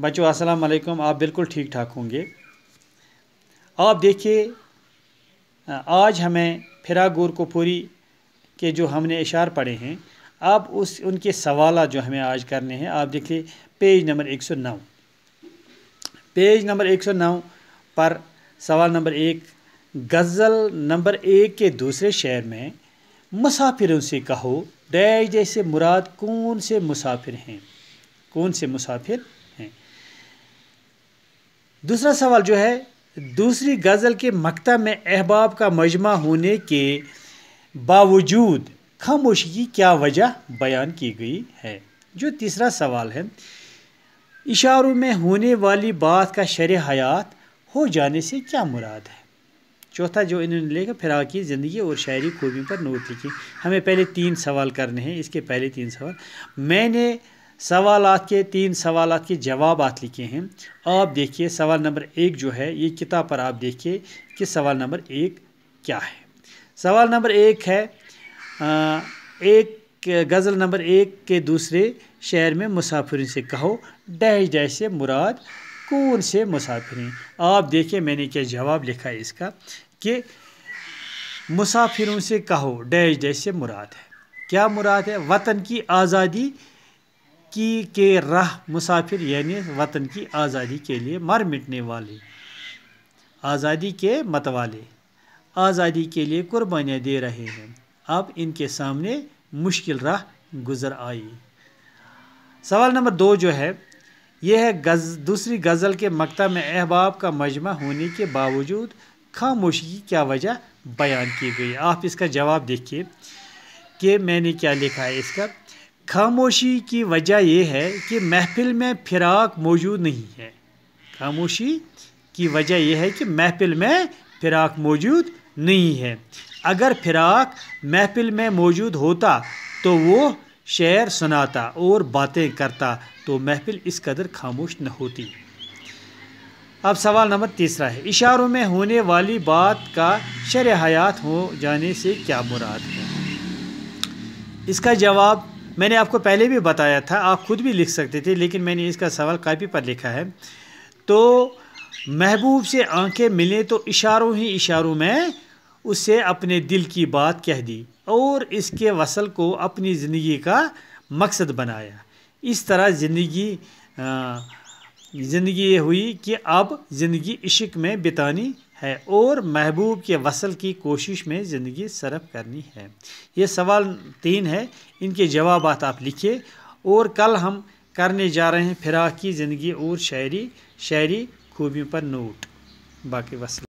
बच्चों अस्सलाम वालेकुम आप बिल्कुल ठीक ठाक होंगे आप देखिए आज हमें को पूरी के जो हमने इशार पढ़े हैं आप उस उनके सवाल जो हमें आज करने हैं आप देखिए पेज नंबर 109 पेज नंबर 109 पर सवाल नंबर एक गज़ल नंबर एक के दूसरे शेर में मुसाफिरों से कहो डैश जैसे मुराद कौन से मुसाफिर हैं कौन से मुसाफिर हैं दूसरा सवाल जो है दूसरी गज़ल के मकता में अहबाब का मजमा होने के बावजूद खामोशी की क्या वजह बयान की गई है जो तीसरा सवाल है इशारों में होने वाली बात का शर हयात हो जाने से क्या मुराद है चौथा जो इन्होंने लिखा फिराकी ज़िंदगी और शायरी खूबियों पर नोट लिखी हमें पहले तीन सवाल करने हैं इसके पहले तीन सवाल मैंने सवाल के तीन सवाल के जवाब लिखे हैं आप देखिए सवाल नंबर एक जो है ये किताब पर आप देखिए कि सवाल नंबर एक क्या है सवाल नंबर एक है एक गज़ल नंबर एक के दूसरे शहर में मुसाफिरों से कहो डैश डैश से मुराद कौन से मुसाफिर आप देखिए मैंने क्या जवाब लिखा है इसका कि मुसाफिरों से कहो डैश डैश से मुराद है क्या मुराद है वतन की आज़ादी की के राह मुसाफिर यानी वतन की आज़ादी के लिए मर मिटने वाले आज़ादी के मतवाले आज़ादी के लिए कुर्बानियाँ दे रहे हैं अब इनके सामने मुश्किल राह गुज़र आई सवाल नंबर दो जो है यह है गज दूसरी गज़ल के मकता में अहबाब का मजमा होने के बावजूद खामोशी की क्या वजह बयान की गई आप इसका जवाब देखिए कि मैंने क्या लिखा है इसका खामोशी की वजह यह है कि महफिल में फिराक मौजूद नहीं है खामोशी की वजह यह है कि महफिल में फिराक मौजूद नहीं है अगर फिराक महफिल में मौजूद होता तो वो शेर सुनाता और बातें करता तो महफिल इस कदर खामोश न होती अब सवाल नंबर तीसरा है इशारों में होने वाली बात का शर हयात हो जाने से क्या मुराद है इसका जवाब मैंने आपको पहले भी बताया था आप खुद भी लिख सकते थे लेकिन मैंने इसका सवाल कापी पर लिखा है तो महबूब से आंखें मिलें तो इशारों ही इशारों में उसे अपने दिल की बात कह दी और इसके वसल को अपनी ज़िंदगी का मकसद बनाया इस तरह ज़िंदगी ज़िंदगी ये हुई कि अब ज़िंदगी इश्क में बितानी है और महबूब के वसल की कोशिश में ज़िंदगी सरफ करनी है ये सवाल तीन है इनके जवाब आप लिखिए और कल हम करने जा रहे हैं फिराक की ज़िंदगी और शायरी शायरी खूबियों पर नोट बाकी वसल